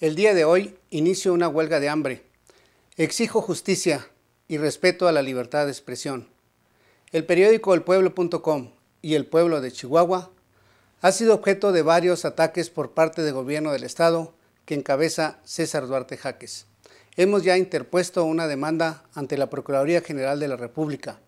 El día de hoy inicio una huelga de hambre. Exijo justicia y respeto a la libertad de expresión. El periódico El elpueblo.com y El Pueblo de Chihuahua ha sido objeto de varios ataques por parte del gobierno del estado que encabeza César Duarte Jaques. Hemos ya interpuesto una demanda ante la Procuraduría General de la República.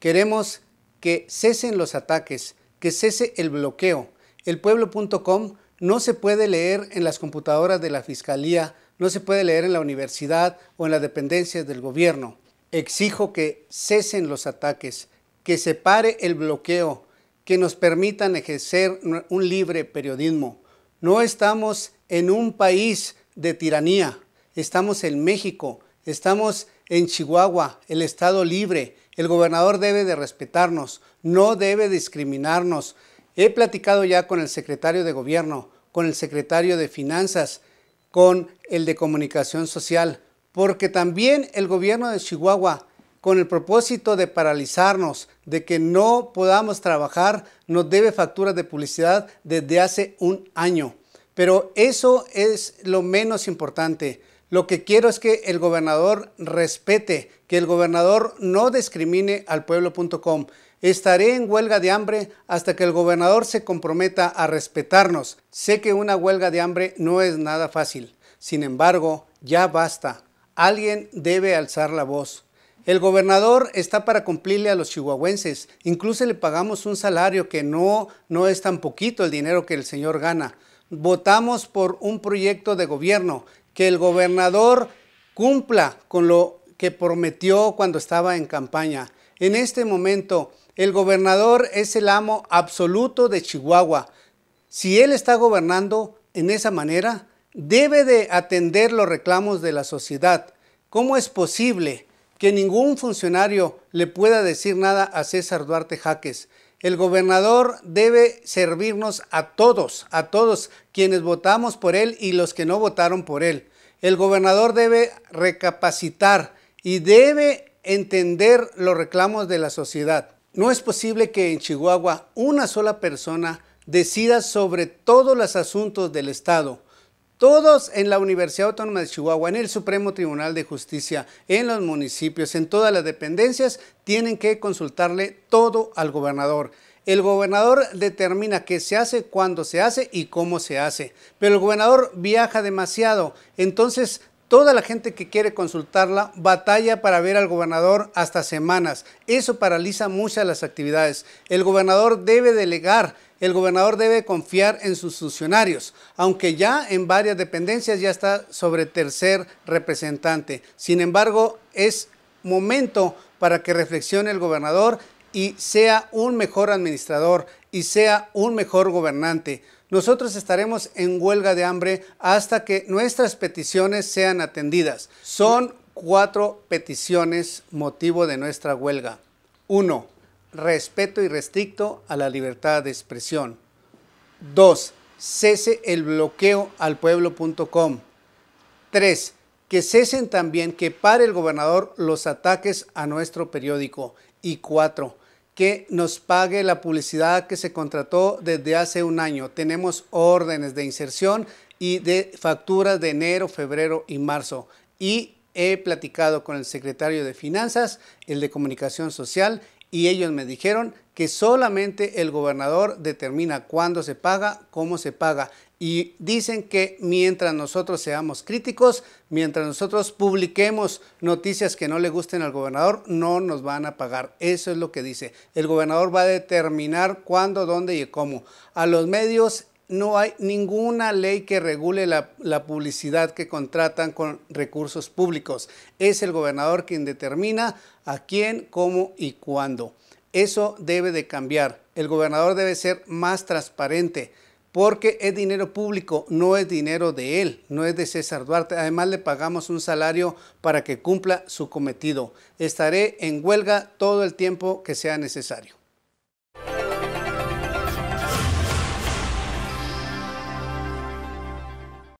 Queremos que cesen los ataques, que cese el bloqueo. El pueblo.com no se puede leer en las computadoras de la Fiscalía, no se puede leer en la universidad o en las dependencias del gobierno. Exijo que cesen los ataques, que se pare el bloqueo, que nos permitan ejercer un libre periodismo. No estamos en un país de tiranía, estamos en México, estamos en Chihuahua, el Estado libre. El gobernador debe de respetarnos, no debe discriminarnos. He platicado ya con el secretario de Gobierno, con el secretario de Finanzas, con el de Comunicación Social, porque también el gobierno de Chihuahua, con el propósito de paralizarnos, de que no podamos trabajar, nos debe facturas de publicidad desde hace un año. Pero eso es lo menos importante. Lo que quiero es que el gobernador respete, que el gobernador no discrimine al pueblo.com. Estaré en huelga de hambre hasta que el gobernador se comprometa a respetarnos. Sé que una huelga de hambre no es nada fácil. Sin embargo, ya basta. Alguien debe alzar la voz. El gobernador está para cumplirle a los chihuahuenses. Incluso le pagamos un salario que no, no es tan poquito el dinero que el señor gana. Votamos por un proyecto de gobierno que el gobernador cumpla con lo que prometió cuando estaba en campaña. En este momento, el gobernador es el amo absoluto de Chihuahua. Si él está gobernando en esa manera, debe de atender los reclamos de la sociedad. ¿Cómo es posible que ningún funcionario le pueda decir nada a César Duarte Jaques? El gobernador debe servirnos a todos, a todos quienes votamos por él y los que no votaron por él. El gobernador debe recapacitar y debe entender los reclamos de la sociedad. No es posible que en Chihuahua una sola persona decida sobre todos los asuntos del Estado. Todos en la Universidad Autónoma de Chihuahua, en el Supremo Tribunal de Justicia, en los municipios, en todas las dependencias, tienen que consultarle todo al gobernador. El gobernador determina qué se hace, cuándo se hace y cómo se hace. Pero el gobernador viaja demasiado, entonces Toda la gente que quiere consultarla batalla para ver al gobernador hasta semanas. Eso paraliza muchas las actividades. El gobernador debe delegar el gobernador debe confiar en sus funcionarios, aunque ya en varias dependencias ya está sobre tercer representante. Sin embargo, es momento para que reflexione el gobernador y sea un mejor administrador y sea un mejor gobernante. Nosotros estaremos en huelga de hambre hasta que nuestras peticiones sean atendidas. Son cuatro peticiones motivo de nuestra huelga. Uno respeto y restricto a la libertad de expresión. 2. Cese el bloqueo al pueblo.com. 3. Que cesen también, que pare el gobernador los ataques a nuestro periódico. Y 4. Que nos pague la publicidad que se contrató desde hace un año. Tenemos órdenes de inserción y de facturas de enero, febrero y marzo. Y he platicado con el secretario de Finanzas, el de Comunicación Social y ellos me dijeron que solamente el gobernador determina cuándo se paga, cómo se paga. Y dicen que mientras nosotros seamos críticos, mientras nosotros publiquemos noticias que no le gusten al gobernador, no nos van a pagar. Eso es lo que dice. El gobernador va a determinar cuándo, dónde y cómo. A los medios no hay ninguna ley que regule la, publicidad que contratan con recursos públicos. Es el gobernador quien determina a quién, cómo y cuándo. Eso debe de cambiar. El gobernador debe ser más transparente porque es dinero público, no es dinero de él, no es de César Duarte. Además le pagamos un salario para que cumpla su cometido. Estaré en huelga todo el tiempo que sea necesario.